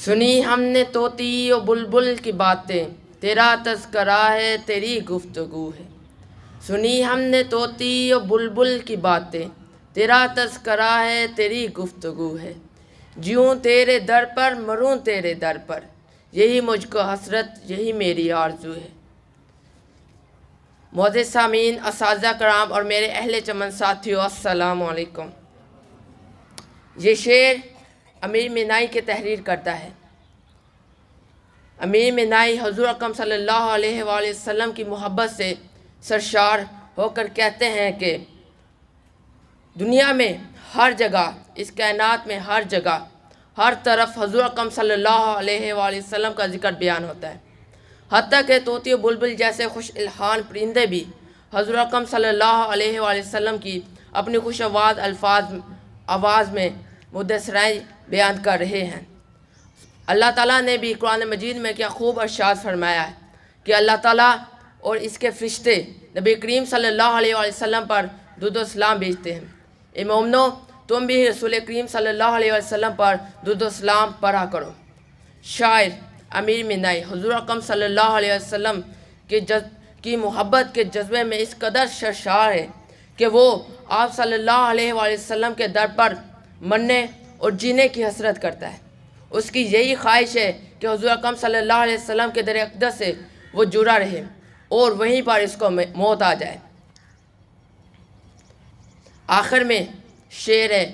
सुनी हमने तोती और बुलबुल की बातें तेरा तस्करा है तेरी गुफ्तगु है सुनी हमने तोती और बुलबुल की बातें तेरा तस्करा है तेरी गुफ्तगु है जीऊँ तेरे दर पर मरूँ तेरे दर पर यही मुझको हसरत यही मेरी आरजू है मोज़ सामीन इस कराम और मेरे अहल चमन साथियों असलकम ये शेर अमीर मिनाई के तहरीर करता है अमीर मिनाई हजूर अकम सल्ला की मोहब्बत से सरशार होकर कहते हैं कि दुनिया में हर जगह इस कायनात में हर जगह हर तरफ हजूर अकम सल्ला का जिक्र बयान होता है हती के तोती बुलबुल जैसे खुश इल्हान परिंदे भी हजूर अकम सल्ला वसम की अपनी खुश आवाज़ अल्फाज आवाज़ में मुदसराय बयान कर रहे हैं अल्लाह ताला ने भी कुरान मजीद में क्या खूब अरसाद फरमाया है कि अल्लाह ताला और इसके फरिश्ते नबी करीम सल्लल्लाहु अलैहि वसल्लम पर दुदोसलाम भेजते हैं ए तुम भी रसूल करीम सल्लल्लाहु अलैहि वसल्लम पर दुदोसलाम पढ़ा करो शायर अमीर मिनाई हजूर अकम सल्लल्लाहु अलैहि वसल्लम के जज की मोहब्बत के जज्बे में इस कदर शरशार है कि वो आप सल्लल्लाहु अलैहि वसल्लम के दर पर मरने और जीने की हसरत करता है उसकी यही ख्वाहिश है कि हजूर अकम सल्ला अलैहि के दर अकदस से वो जुड़ा रहे और वहीं पर इसको मौत आ जाए आखिर में शेर है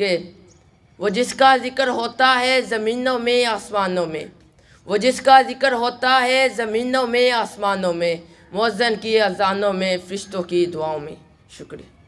कि वो जिसका ज़िक्र होता है ज़मीनों में आसमानों में वो जिसका ज़िक्र होता है ज़मीनों में आसमानों में मौजन की अजानों में फ़रिश्तों की दुआओं में शुक्रिया